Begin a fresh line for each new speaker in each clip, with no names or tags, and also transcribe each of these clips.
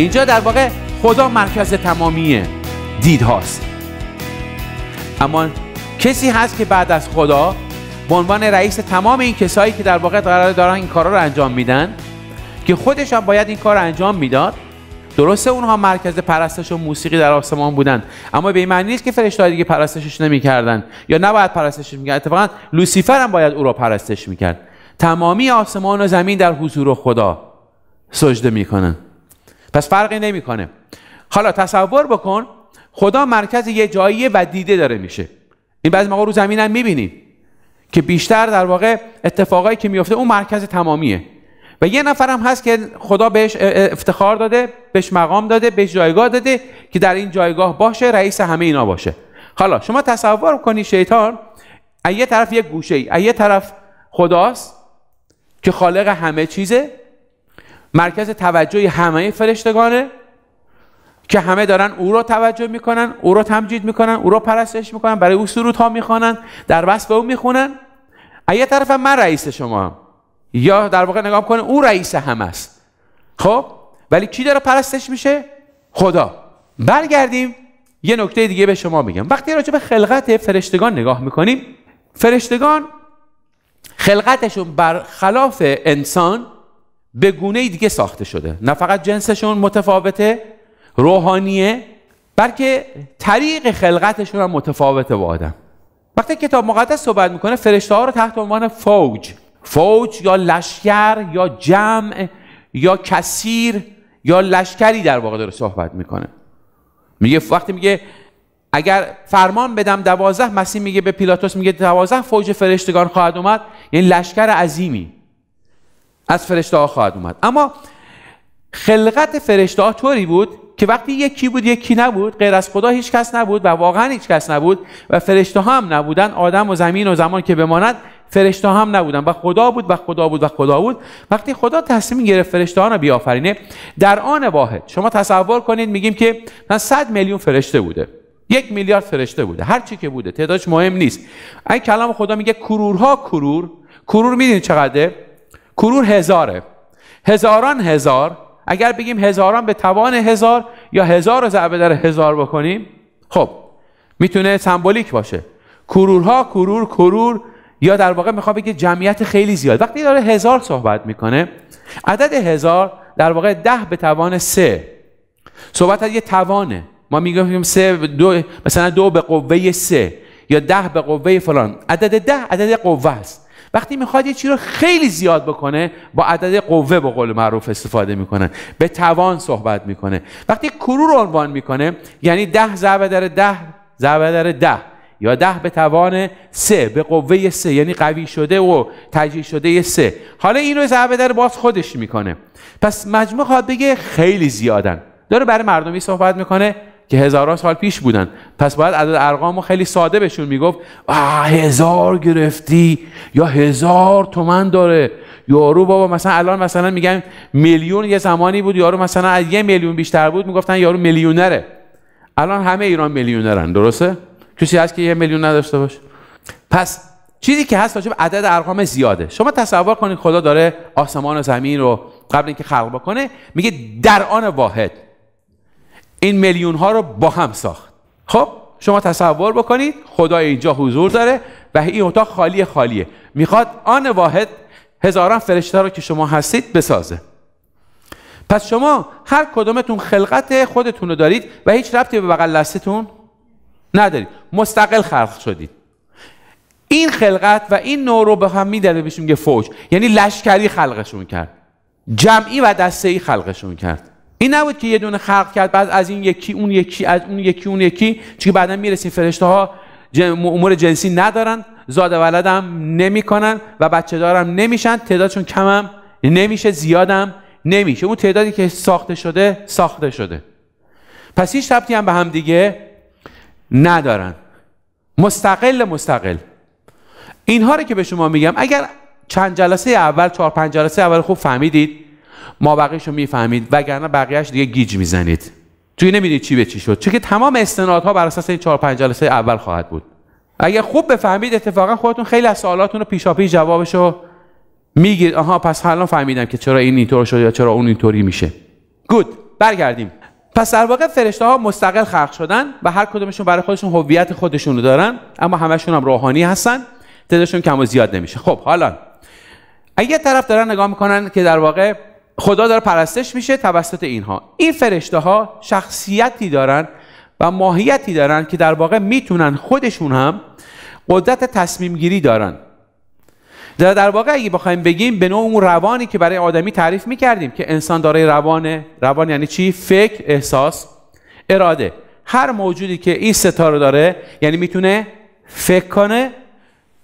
اینجا در واقع خدا مرکز تمامی دیدهاست. اما کسی هست که بعد از خدا به عنوان رئیس تمام این کسایی که در واقع قرار دارن این کارا رو انجام میدن که خودش هم باید این کار رو انجام میداد درسته اونها مرکز پرستش و موسیقی در آسمان بودن اما به این معنی نیست که فرشته‌ها دیگه پرستشش نمیکردن یا نباید پرستش میکرد اتفاقا لوسیفر هم باید او را پرستش میکرد تمامی آسمان و زمین در حضور خدا سجده میکنن پس فرقی نمیکنه حالا تصور بکن خدا مرکز یه جایی و دیده داره میشه این بعضی موقع رو زمینم میبینیم که بیشتر در واقع اتفاقایی که میفته اون مرکز تمامیه و یه نفرم هست که خدا بهش افتخار داده بهش مقام داده بهش جایگاه داده که در این جایگاه باشه رئیس همه اینا باشه حالا شما تصور کنی شیطان از یه طرف یه گوشه ای از یه طرف خداست که خالق همه چیزه مرکز توجه همه فرشتگانه که همه دارن او را توجه میکنن او را تمجید میکنن او را پرستش میکنن برای او سرود ها میخوانن در وصف به او میخونن یه طرف من رئیس شما یا در واقع نگاه کنه او رئیس هم است خب ولی کی داره پرستش میشه خدا برگردیم یه نکته دیگه به شما میگم وقتی راجع به خلقت فرشتگان نگاه میکنیم فرشتگان خلقتشون بر خلاف انسان به گونه دیگه ساخته شده نه فقط جنسشون متفاوته روحانیه بلکه طریق خلقتشون هم متفاوته با آدم وقتی کتاب مقدس صحبت میکنه فرشته ها رو تحت عنوان فوج فوج یا لشکر یا جمع یا کثیر یا لشکری در واقع داره صحبت میکنه میگه وقتی میگه اگر فرمان بدم دوازه مسیح میگه به پیلاتوس میگه دوازه فوج فرشتگان خواهد اومد یعنی لشکر عظیمی از فرشته ها خواهد اومد اما خلقت فرشته ها طوری بود که وقتی یکی بود یکی نبود غیر از خدا هیچ کس نبود و واقعا هیچ کس نبود و فرشته ها هم نبودن آدم و زمین و زمان که بماند فرشته ها هم نبودن و خدا بود و خدا بود و خدا بود وقتی خدا تصمیم گرفت فرشته ها رو بیافرینه در آن واحد شما تصور کنید میگیم که من 100 میلیون فرشته بوده یک میلیارد فرشته بوده هر چی که بوده تعدادش مهم نیست این کلام خدا میگه کرورها کرور کرور میدین چقدره کرور هزاره هزاران هزار اگر بگیم هزاران به توان هزار یا هزار رو ضربه در هزار بکنیم خب میتونه سمبولیک باشه کرورها کرور کرور یا در واقع میخوام بگه جمعیت خیلی زیاد وقتی داره هزار صحبت میکنه عدد هزار در واقع ده به توان سه صحبت از یه توانه ما میگویم سه دو مثلا دو به قوه سه یا ده به قوه فلان عدد ده عدد قوه است وقتی میخواد یه چی رو خیلی زیاد بکنه با عدد قوه به قول معروف استفاده میکنن به توان صحبت میکنه وقتی کرو رو عنوان میکنه یعنی ده ضربه در ده ضربه در ده یا ده به توان سه به قوه سه یعنی قوی شده و تجزیه شده سه حالا این رو ضربه در باز خودش میکنه پس مجموع خواهد بگه خیلی زیادن داره برای مردمی صحبت میکنه که هزاران سال پیش بودن پس باید عدد ارقام رو خیلی ساده بهشون میگفت آه هزار گرفتی یا هزار تومن داره یارو بابا مثلا الان مثلا میگن میلیون یه زمانی بود یارو مثلا از یه میلیون بیشتر بود میگفتن یارو میلیونره الان همه ایران میلیونرن درسته کسی هست که یه میلیون نداشته باشه پس چیزی که هست به عدد ارقام زیاده شما تصور کنید خدا داره آسمان و زمین رو قبل اینکه خلق بکنه میگه در آن واحد این میلیون ها رو با هم ساخت خب شما تصور بکنید خدا اینجا حضور داره و این اتاق خالی خالیه میخواد آن واحد هزاران فرشته رو که شما هستید بسازه پس شما هر کدومتون خلقت خودتون رو دارید و هیچ ربطی به بغل دستتون ندارید مستقل خلق شدید این خلقت و این نور رو به هم میدره بهش میگه فوج یعنی لشکری خلقشون کرد جمعی و ای خلقشون کرد این نبود که یه دونه خلق کرد بعد از این یکی اون یکی از اون یکی اون یکی چون بعدا میرسیم فرشته ها امور جنسی ندارن زاد ولد هم نمیکنن و بچه دارم نمیشن تعدادشون کمم نمیشه زیادم نمیشه اون تعدادی که ساخته شده ساخته شده پس هیچ ربطی هم به هم دیگه ندارن مستقل مستقل اینها رو که به شما میگم اگر چند جلسه اول چهار پنج جلسه اول خوب فهمیدید ما بقیش رو میفهمید وگرنه بقیهش دیگه گیج میزنید توی نمیدید چی به چی شد چون که تمام استنادها بر اساس این چهار پنج جلسه اول خواهد بود اگه خوب بفهمید اتفاقا خودتون خیلی از سوالاتون رو پیشاپیش جوابش رو میگید آها پس حالا فهمیدم که چرا این اینطور شد یا چرا اون اینطوری میشه گود برگردیم پس در واقع فرشته ها مستقل خلق شدن و هر کدومشون برای خودشون هویت خودشون دارن اما همشون هم روحانی هستن تعدادشون کم و زیاد نمیشه خب حالا اگه طرف دارن نگاه میکنن که در واقع خدا داره پرستش میشه توسط اینها این فرشته ها شخصیتی دارن و ماهیتی دارن که در واقع میتونن خودشون هم قدرت تصمیم گیری دارن در, در واقع اگه بخوایم بگیم به نوع اون روانی که برای آدمی تعریف میکردیم که انسان داره روانه روان یعنی چی فکر احساس اراده هر موجودی که این ستاره داره یعنی میتونه فکر کنه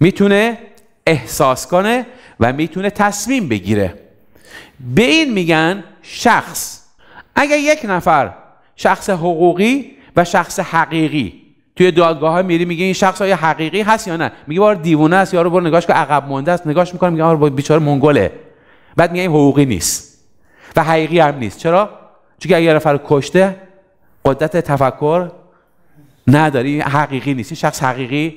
میتونه احساس کنه و میتونه تصمیم بگیره به این میگن شخص اگر یک نفر شخص حقوقی و شخص حقیقی توی دادگاه ها میری میگه این شخص های حقیقی هست یا نه میگه بار دیوونه است یارو برو نگاش که عقب مونده است نگاش میکنه میگه آره بیچاره منگله بعد میگه این حقوقی نیست و حقیقی هم نیست چرا چون اگه نفر کشته قدرت تفکر نداری حقیقی نیست این شخص حقیقی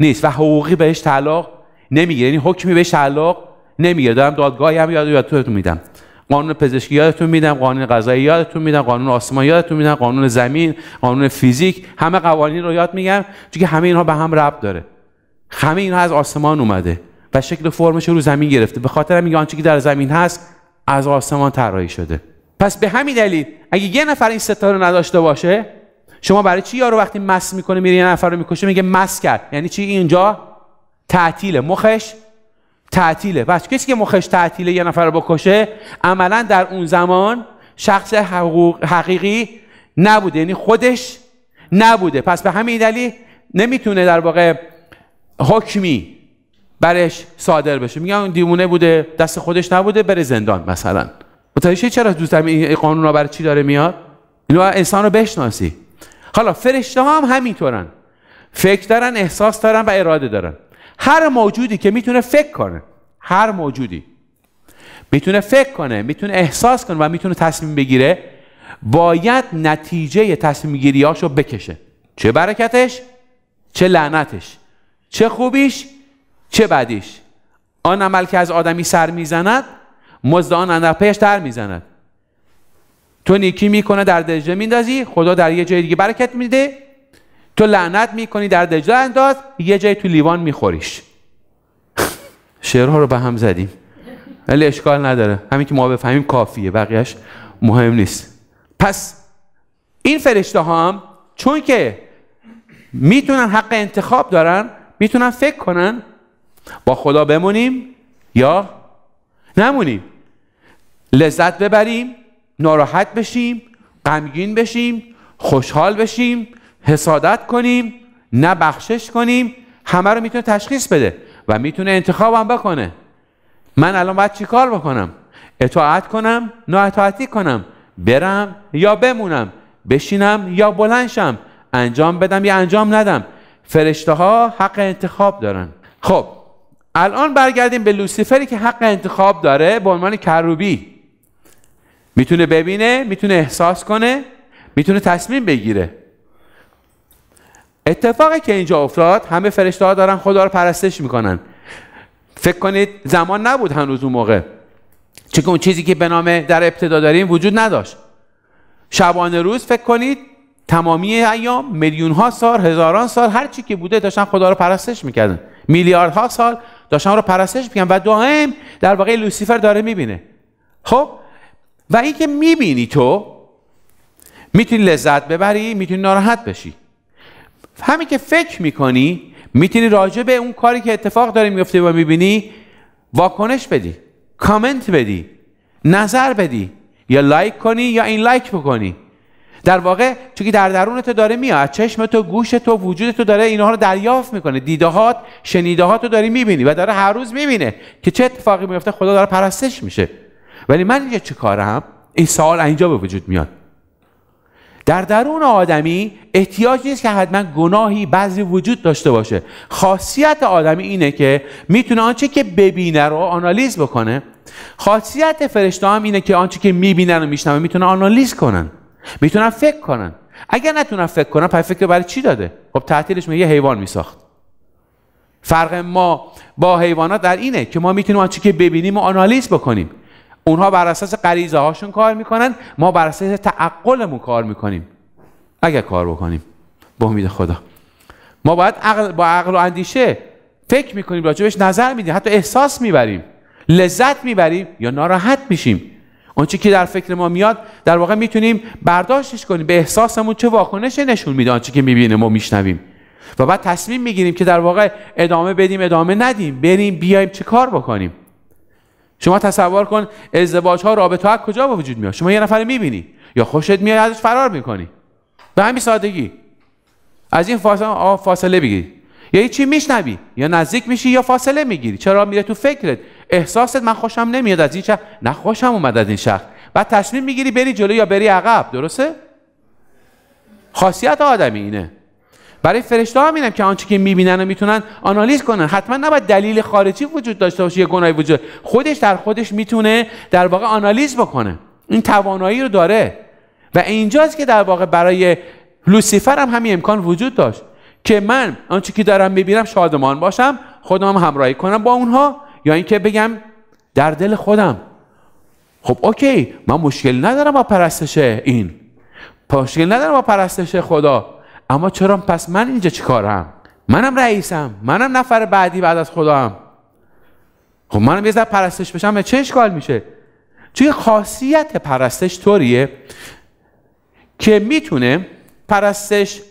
نیست و حقوقی بهش تعلق نمیگیره یعنی حکمی بهش تعلق نمیگیره دارم دادگاهی هم یادتون میدم قانون پزشکی یادتون میدم قانون غذایی یادتون میدم قانون آسمان یادتون میدم قانون زمین قانون فیزیک همه قوانین رو یاد میگم چون همه اینها به هم ربط داره همه اینها از آسمان اومده و شکل و فرمش رو زمین گرفته به خاطر میگه آنچه که در زمین هست از آسمان طراحی شده پس به همین دلیل اگه یه نفر این ستاره رو نداشته باشه شما برای چی یارو وقتی مس میکنه میره یه نفر رو میکشه میگه مس کرد یعنی چی اینجا تعطیل مخش تعطیله بس کسی که مخش تعطیله یه نفر رو بکشه عملا در اون زمان شخص حقوق حقیقی نبوده یعنی خودش نبوده پس به همین دلیل نمیتونه در واقع حکمی برش صادر بشه میگن اون دیوونه بوده دست خودش نبوده بره زندان مثلا متوجه چرا دوست این قانون برای چی داره میاد اینو انسان رو بشناسی حالا فرشته ها هم همینطورن فکر دارن احساس دارن و اراده دارن هر موجودی که میتونه فکر کنه هر موجودی میتونه فکر کنه میتونه احساس کنه و میتونه تصمیم بگیره باید نتیجه تصمیم گیریاشو رو بکشه چه برکتش چه لعنتش چه خوبیش چه بدیش آن عمل که از آدمی سر میزند مزد آن اندر پیش در میزند تو نیکی میکنه در درجه میندازی خدا در یه جای دیگه برکت میده تو لعنت میکنی در دجله انداز یه جای تو لیوان میخوریش شعرها رو به هم زدیم ولی اشکال نداره همین که ما بفهمیم کافیه بقیهش مهم نیست پس این فرشته ها هم چون که میتونن حق انتخاب دارن میتونن فکر کنن با خدا بمونیم یا نمونیم لذت ببریم ناراحت بشیم غمگین بشیم خوشحال بشیم حسادت کنیم نه بخشش کنیم همه رو میتونه تشخیص بده و میتونه انتخابم بکنه من الان باید چی کار بکنم اطاعت کنم اطاعتی کنم برم یا بمونم بشینم یا بلنشم انجام بدم یا انجام ندم فرشته ها حق انتخاب دارن خب الان برگردیم به لوسیفری که حق انتخاب داره به عنوان کروبی میتونه ببینه میتونه احساس کنه میتونه تصمیم بگیره اتفاقی که اینجا افتاد همه فرشته ها دارن خدا رو پرستش میکنن فکر کنید زمان نبود هنوز اون موقع چون اون چیزی که به نام در ابتدا داریم وجود نداشت شبانه روز فکر کنید تمامی ایام میلیون ها سال هزاران سال هر چی که بوده داشتن خدا رو پرستش میکردن میلیاردها سال داشتن رو پرستش میکردن و دائم در واقع لوسیفر داره میبینه خب و اینکه میبینی تو میتونی لذت ببری میتونی ناراحت بشی همین که فکر میکنی میتونی راجع به اون کاری که اتفاق داره میفته و میبینی واکنش بدی کامنت بدی نظر بدی یا لایک کنی یا این لایک بکنی در واقع چونکه در درون تو داره میاد چشم تو گوش تو وجود تو داره اینها رو دریافت میکنه دیدهات ها رو داری میبینی و داره هر روز میبینه که چه اتفاقی میفته خدا داره پرستش میشه ولی من اینجا چه کارم این سوال اینجا به وجود میاد در درون آدمی احتیاج نیست که حتما گناهی بعضی وجود داشته باشه خاصیت آدمی اینه که میتونه آنچه که ببینه رو آنالیز بکنه خاصیت فرشته هم اینه که آنچه که میبینن و میشنون میتونه آنالیز کنن میتونن فکر کنن اگر نتونن فکر کنن پس فکر برای چی داده خب تعطیلش یه حیوان میساخت فرق ما با حیوانات در اینه که ما میتونیم آنچه که ببینیم و آنالیز بکنیم اونها بر اساس غریزه هاشون کار میکنن ما بر اساس تعقلمون کار میکنیم اگر کار بکنیم با امید خدا ما باید عقل با عقل و اندیشه فکر میکنیم راجبش نظر میدیم حتی احساس میبریم لذت میبریم یا ناراحت میشیم آنچه که در فکر ما میاد در واقع میتونیم برداشتش کنیم به احساسمون چه واکنشی نشون میده آنچه که میبینیم ما میشنویم و بعد تصمیم میگیریم که در واقع ادامه بدیم ادامه ندیم بریم بیایم چه کار بکنیم شما تصور کن ازدواج ها رابطه ها کجا به وجود میاد شما یه نفر میبینی یا خوشت میاد ازش فرار میکنی به همین سادگی از این فاصله فاصله بگیری یعنی یا یه چی میشنوی یا نزدیک میشی یا فاصله میگیری چرا میره تو فکرت احساست من خوشم نمیاد از این شخص نه خوشم اومد از این شخص بعد تصمیم میگیری بری جلو یا بری عقب درسته خاصیت آدمی اینه برای فرشته ها که آنچه که میبینن و میتونن آنالیز کنن حتما نباید دلیل خارجی وجود داشته باشه یه گناهی وجود خودش در خودش میتونه در واقع آنالیز بکنه این توانایی رو داره و اینجاست که در واقع برای لوسیفر هم همین امکان وجود داشت که من آنچه که دارم میبینم شادمان باشم خودم همراهی کنم با اونها یا اینکه بگم در دل خودم خب اوکی من مشکل ندارم با پرستش این مشکل ندارم با پرستش خدا اما چرا پس من اینجا چیکارم منم رئیسم منم نفر بعدی بعد از هم خب منم یه ذره پرستش بشم به چه اشکال میشه چون خاصیت پرستش طوریه که میتونه پرستش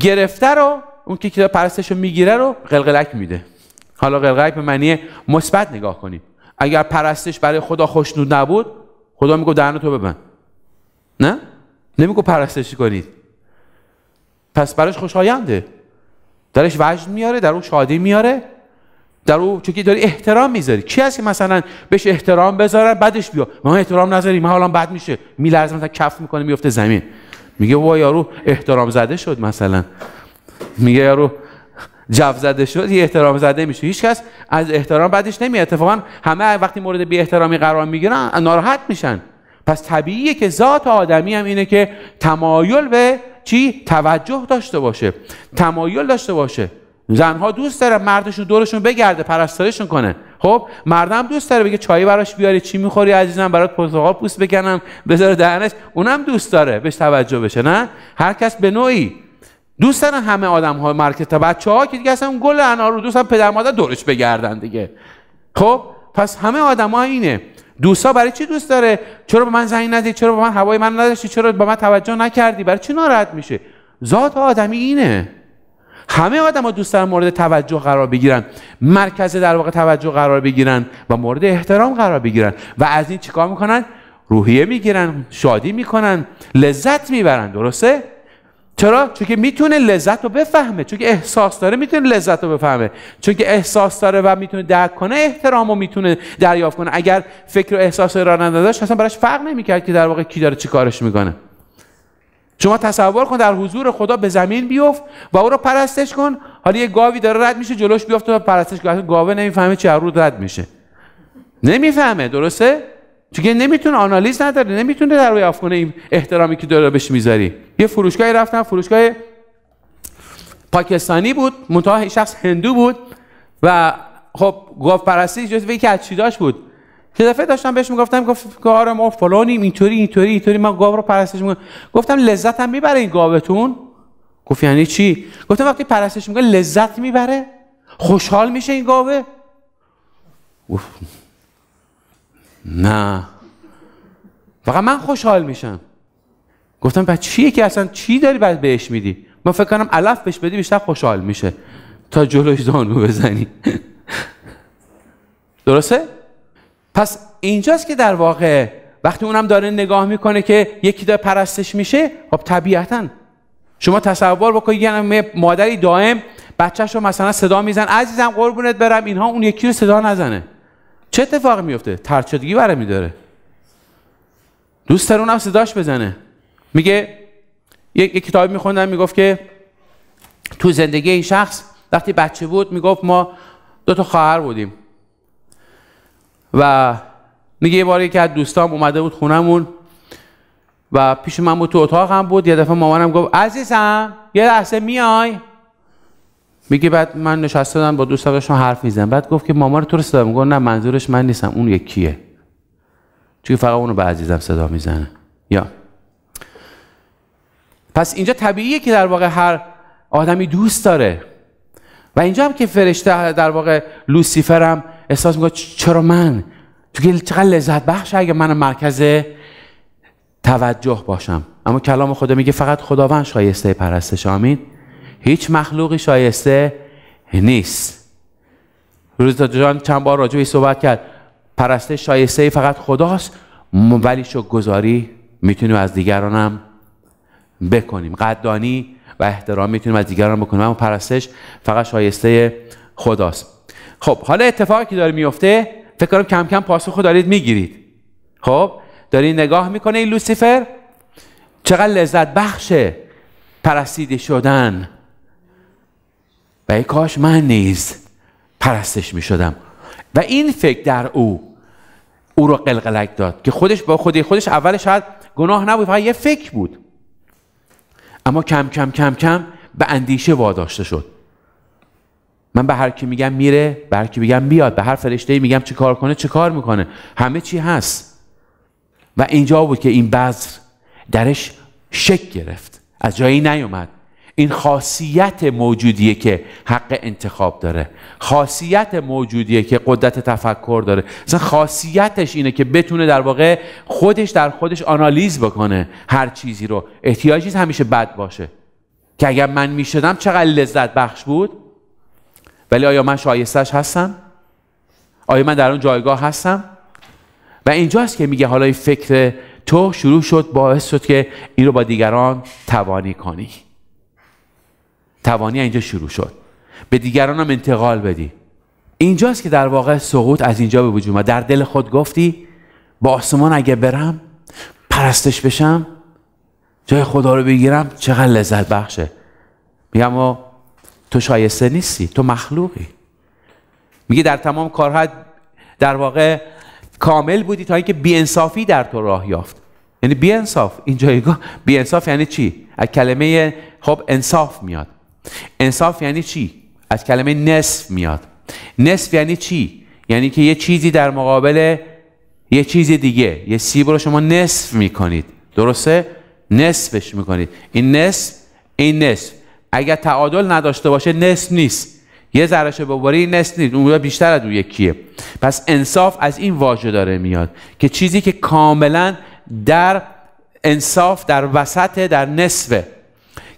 گرفته رو اون که کتاب پرستش رو میگیره رو قلقلک میده حالا قلقلک به معنی مثبت نگاه کنیم اگر پرستش برای خدا خوشنود نبود خدا میگه دهن تو ببند نه نمیگو پرستشی کنید پس براش خوشاینده درش وجد میاره در اون شادی میاره در او چون داری احترام میذاری کی هست که مثلا بهش احترام بذارن بعدش بیا ما احترام نذاری ما حالا بد میشه میلرزه مثلا کف میکنه میفته زمین میگه وای یارو احترام زده شد مثلا میگه یارو جو زده شد یه احترام زده میشه هیچ کس از احترام بعدش نمیاد اتفاقا همه وقتی مورد بی احترامی قرار میگیرن ناراحت میشن پس طبیعیه که ذات آدمی هم اینه که تمایل به چی توجه داشته باشه تمایل داشته باشه زنها دوست داره مردشون دورشون بگرده پرستارشون کنه خب مردم دوست داره بگه چای براش بیاری چی میخوری عزیزم برات پرتقال پوست بکنم بذاره دهنش اونم دوست داره بهش توجه بشه نه هر کس به نوعی دوست دارن همه آدم ها مرکز تا بچه ها که دیگه اصلا گل انار رو دوستن پدر مادر دورش بگردن دیگه خب پس همه آدم اینه دوستا برای چی دوست داره چرا به من زنگ نزدی چرا به من هوای من نداشتی چرا به من توجه نکردی برای چی ناراحت میشه ذات آدمی اینه همه آدم ها دوست دارن مورد توجه قرار بگیرن مرکز در واقع توجه قرار بگیرن و مورد احترام قرار بگیرن و از این چیکار میکنن روحیه میگیرن شادی میکنن لذت میبرن درسته چرا چون که میتونه لذت رو بفهمه چون که احساس داره میتونه لذت رو بفهمه چون که احساس داره و میتونه درک کنه احترام رو میتونه دریافت کنه اگر فکر و احساس راننده داشت اصلا براش فرق نمیکرد که در واقع کی داره چی کارش میکنه شما تصور کن در حضور خدا به زمین بیفت و او رو پرستش کن حالا یه گاوی داره رد میشه جلوش بیفته و پرستش کن گاوه نمیفهمه چه رو رد میشه نمیفهمه درسته چون نمیتونه آنالیز نداره نمیتونه در روی این احترامی که داره بهش میذاری یه فروشگاهی رفتم فروشگاه پاکستانی بود منتها شخص هندو بود و خب گفت پرستی جز یکی از داشت بود که دفعه داشتم بهش میگفتم گفت که آره ما فلانیم اینطوری اینطوری اینطوری من گاو رو پرستش میکنم گفتم لذت هم میبره این گاوتون گفت یعنی چی گفتم وقتی پرستش میکنه لذت میبره خوشحال میشه این گاوه نه واقعا من خوشحال میشم گفتم بعد چیه که اصلا چی داری بعد بهش میدی من فکر کنم علف بهش بدی بیشتر خوشحال میشه تا جلوش زانو بزنی درسته پس اینجاست که در واقع وقتی اونم داره نگاه میکنه که یکی داره پرستش میشه خب طبیعتا شما تصور بکنید یه مادری دائم بچهش رو مثلا صدا میزن عزیزم قربونت برم اینها اون یکی رو صدا نزنه چه اتفاقی میفته ترچدگی بره میداره دوست داره اونم صداش بزنه میگه یک کتاب میخوندم میگفت که تو زندگی این شخص وقتی بچه بود میگفت ما دو تا خواهر بودیم و میگه یه بار یکی از دوستام اومده بود خونمون و پیش من بود تو اتاقم بود یه دفعه مامانم گفت عزیزم یه لحظه میای میگه بعد من نشسته با دوست حرف میزنم بعد گفت که مامان تو رو صدا نه منظورش من نیستم اون یکیه چون فقط اونو به عزیزم صدا میزنه یا پس اینجا طبیعیه که در واقع هر آدمی دوست داره و اینجا هم که فرشته در واقع لوسیفر هم احساس میکنه چرا من تو چقدر لذت بخش اگه من مرکز توجه باشم اما کلام خدا میگه فقط خداوند شایسته پرستش آمین هیچ مخلوقی شایسته نیست روز جان چند بار راجع صحبت کرد پرستش شایسته فقط خداست ولی گذاری میتونیم از دیگرانم بکنیم قدانی و احترام میتونیم از دیگران بکنیم اما پرستش فقط شایسته خداست خب حالا اتفاقی که داره میفته فکر کنم کم کم پاسخو دارید میگیرید خب داری نگاه میکنه این لوسیفر چقدر لذت بخشه پرستیده شدن و ای کاش من نیز پرستش می شدم و این فکر در او او رو قلقلک داد که خودش با خودی خودش اول شاید گناه نبود فقط یه فکر بود اما کم کم کم کم به اندیشه واداشته شد من به هر کی میگم میره به هر کی میگم بیاد به هر فرشته میگم چه کار کنه چه کار میکنه همه چی هست و اینجا بود که این بذر درش شک گرفت از جایی نیومد این خاصیت موجودیه که حق انتخاب داره خاصیت موجودیه که قدرت تفکر داره مثلا خاصیتش اینه که بتونه در واقع خودش در خودش آنالیز بکنه هر چیزی رو احتیاجی نیست همیشه بد باشه که اگر من میشدم چقدر لذت بخش بود ولی آیا من شایستش هستم آیا من در اون جایگاه هستم و اینجاست که میگه حالا این فکر تو شروع شد باعث شد که این رو با دیگران توانی کنی توانی اینجا شروع شد به دیگران هم انتقال بدی اینجاست که در واقع سقوط از اینجا به وجود در دل خود گفتی با آسمان اگه برم پرستش بشم جای خدا رو بگیرم چقدر لذت بخشه میگم و تو شایسته نیستی تو مخلوقی میگه در تمام کارها در واقع کامل بودی تا اینکه بیانصافی در تو راه یافت یعنی بیانصاف این جایگاه بیانصاف یعنی چی از کلمه خب انصاف میاد انصاف یعنی چی از کلمه نصف میاد نصف یعنی چی یعنی که یه چیزی در مقابل یه چیز دیگه یه سیب رو شما نصف میکنید درسته نصفش میکنید این نصف این نصف اگر تعادل نداشته باشه نصف نیست یه ذره بباری نصف نیست اون بیشتر از اون یکیه پس انصاف از این واژه داره میاد که چیزی که کاملا در انصاف در وسط در نصفه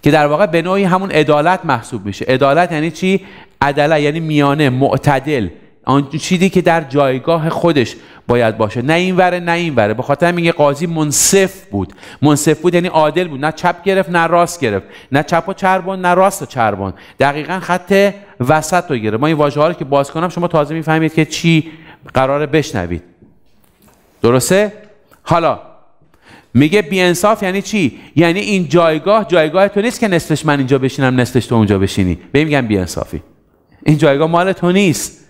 که در واقع به نوعی همون عدالت محسوب میشه عدالت یعنی چی عدله یعنی میانه معتدل آن چیزی که در جایگاه خودش باید باشه نه این وره نه این وره به خاطر میگه قاضی منصف بود منصف بود یعنی عادل بود نه چپ گرفت نه راست گرفت نه چپ و چربان نه راست و چربان دقیقا خط وسط رو گرفت ما این واژه رو که باز کنم شما تازه میفهمید که چی قراره بشنوید درسته حالا میگه بیانصاف یعنی چی یعنی این جایگاه جایگاه تو نیست که نصفش من اینجا بشینم نصفش تو اونجا بشینی به میگم بیانصافی این جایگاه مال تو نیست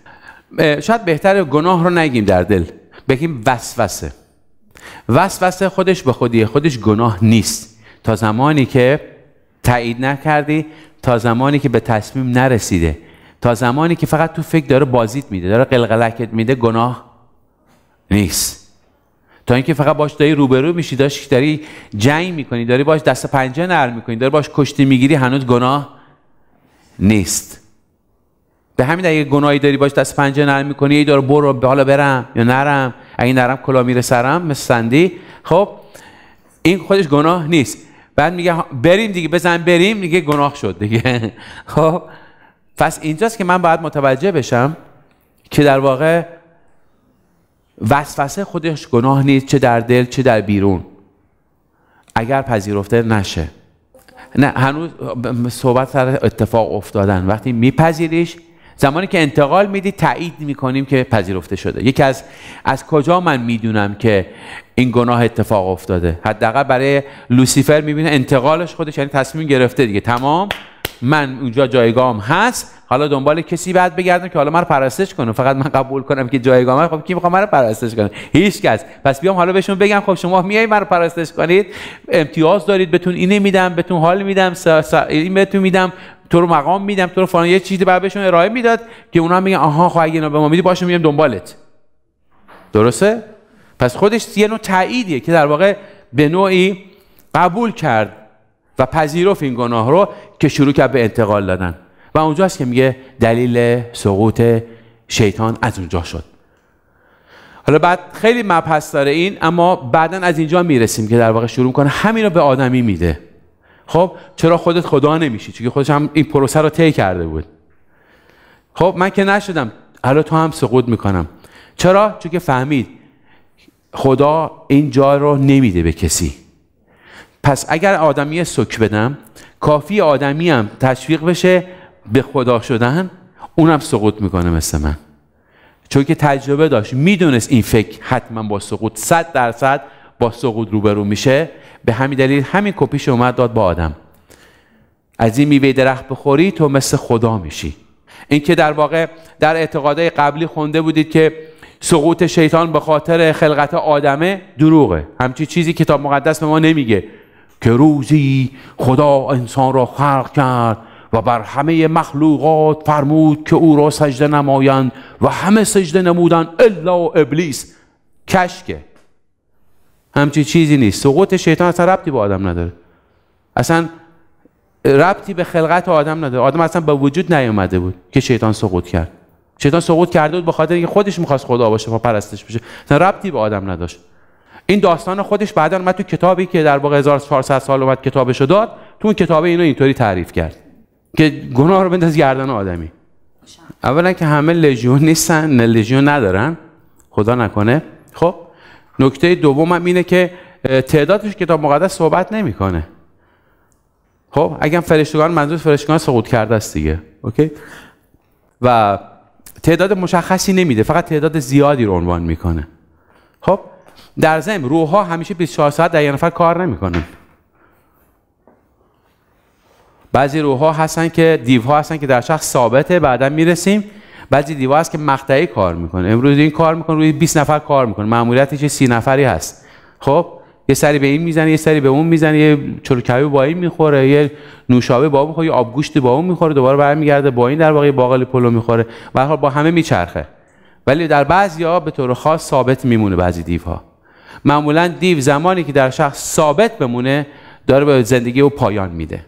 شاید بهتر گناه رو نگیم در دل بگیم وسوسه وسوسه خودش به خودی خودش گناه نیست تا زمانی که تایید نکردی تا زمانی که به تصمیم نرسیده تا زمانی که فقط تو فکر داره بازیت میده داره قلقلکت میده گناه نیست تا اینکه فقط باش داری روبرو میشی داشت داری جنگ میکنی داری باش دست پنجه نرم میکنی داری باش کشتی میگیری هنوز گناه نیست به همین اگه گناهی داری باش دست پنجه نرم میکنی یه داره برو حالا برم یا نرم اگه نرم کلا میره سرم مثل سندی خب این خودش گناه نیست بعد میگه بریم دیگه بزن بریم میگه گناه شد دیگه خب پس اینجاست که من باید متوجه بشم که در واقع وسوسه خودش گناه نیست چه در دل چه در بیرون اگر پذیرفته نشه نه هنوز صحبت سر اتفاق افتادن وقتی میپذیریش زمانی که انتقال میدی تایید میکنیم که پذیرفته شده یکی از از کجا من میدونم که این گناه اتفاق افتاده حداقل برای لوسیفر میبینه انتقالش خودش یعنی تصمیم گرفته دیگه تمام من اونجا جایگاهم هست حالا دنبال کسی بعد بگردم که حالا من پرستش کنه فقط من قبول کنم که جایگاه من خب کی میخوام منو پرستش کنه هیچ کس پس بیام حالا بهشون بگم خب شما میای منو پرستش کنید امتیاز دارید بهتون اینه میدم بهتون حال میدم سا سا این بهتون میدم تو رو مقام میدم تو رو فلان یه چیزی بعد بهشون ارائه میداد که اونا میگن آها خب اگه اینا به ما میدی باشه میام دنبالت درسته پس خودش یه نوع تاییدیه که در واقع به نوعی قبول کرد و پذیرفت این گناه رو که شروع کرد به انتقال دادن و اونجاست که میگه دلیل سقوط شیطان از اونجا شد حالا بعد خیلی مبحث داره این اما بعدا از اینجا میرسیم که در واقع شروع کنه همین رو به آدمی میده خب چرا خودت خدا نمیشی چون خودش هم این پروسه رو طی کرده بود خب من که نشدم حالا تو هم سقوط میکنم چرا چون که فهمید خدا این جا رو نمیده به کسی پس اگر آدمی سک بدم کافی آدمی هم تشویق بشه به خدا شدن اونم سقوط میکنه مثل من چون که تجربه داشت میدونست این فکر حتما با سقوط صد درصد با سقوط روبرو میشه به همین دلیل همین کپیش اومد داد با آدم از این میوه درخت بخوری تو مثل خدا میشی این که در واقع در اعتقادهای قبلی خونده بودید که سقوط شیطان به خاطر خلقت آدمه دروغه همچی چیزی کتاب مقدس به ما نمیگه که روزی خدا انسان را خلق کرد و بر همه مخلوقات فرمود که او را سجده نمایند و همه سجده نمودند الا ابلیس کشکه همچی چیزی نیست سقوط شیطان اصلا ربطی به آدم نداره اصلا ربطی به خلقت آدم نداره آدم اصلا به وجود نیومده بود که شیطان سقوط کرد شیطان سقوط کرده بود به خاطر اینکه خودش میخواست خدا باشه و پرستش بشه اصلا ربطی به آدم نداشت این داستان خودش بعدا اومد تو کتابی که در واقع 1400 سال اومد شده داد تو اون کتاب اینو اینطوری تعریف کرد که گناه رو بنداز گردن آدمی اولا که همه لژیون نیستن لژیون ندارن خدا نکنه خب نکته دوم هم اینه که تعدادش کتاب مقدس صحبت نمیکنه خب اگر فرشتگان منظور فرشتگان سقوط کرده است دیگه اوکی و تعداد مشخصی نمیده فقط تعداد زیادی رو عنوان میکنه خب در ضمن روح ها همیشه 24 ساعت در یه نفر کار نمیکنن بعضی روح‌ها هستن که دیوها هستن که در شخص ثابته بعدا میرسیم بعضی دیوها هست که مقطعی کار میکنه امروز این کار میکنه روی 20 نفر کار میکنه چه 30 نفری هست خب یه سری به این میزنه یه سری به اون میزنه یه چلوکبی با این میخوره یه نوشابه با اون میخوره یه آبگوشتی با اون میخوره دوباره برمیگرده با این در واقع باقل پلو میخوره و حال با همه میچرخه ولی در بعضیا به طور خاص ثابت میمونه بعضی دیوها معمولا دیو زمانی که در شخص ثابت بمونه داره به زندگی او پایان میده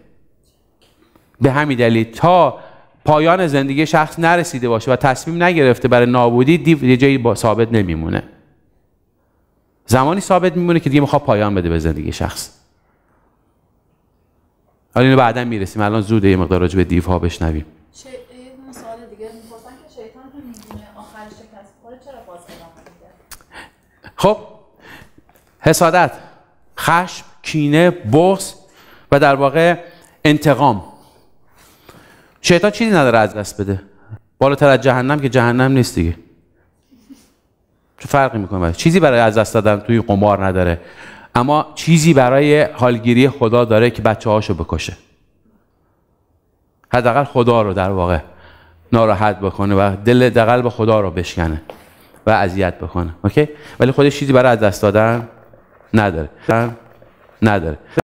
به همین دلیل تا پایان زندگی شخص نرسیده باشه و تصمیم نگرفته برای نابودی دیو یه جایی ثابت نمیمونه زمانی ثابت میمونه که دیگه میخواد پایان بده به زندگی شخص حالا اینو بعدا میرسیم الان زوده یه مقدار راجع به دیوها بشنویم چرا خب حسادت خشم کینه بغض و در واقع انتقام شیطان چیزی نداره از دست بده بالاتر از جهنم که جهنم نیست دیگه چه فرقی میکنه چیزی برای از دست دادن توی قمار نداره اما چیزی برای حالگیری خدا داره که بچه هاشو بکشه حداقل خدا رو در واقع ناراحت بکنه و دل دقل به خدا رو بشکنه و اذیت بکنه اوکی ولی خودش چیزی برای از دست دادن نداره نداره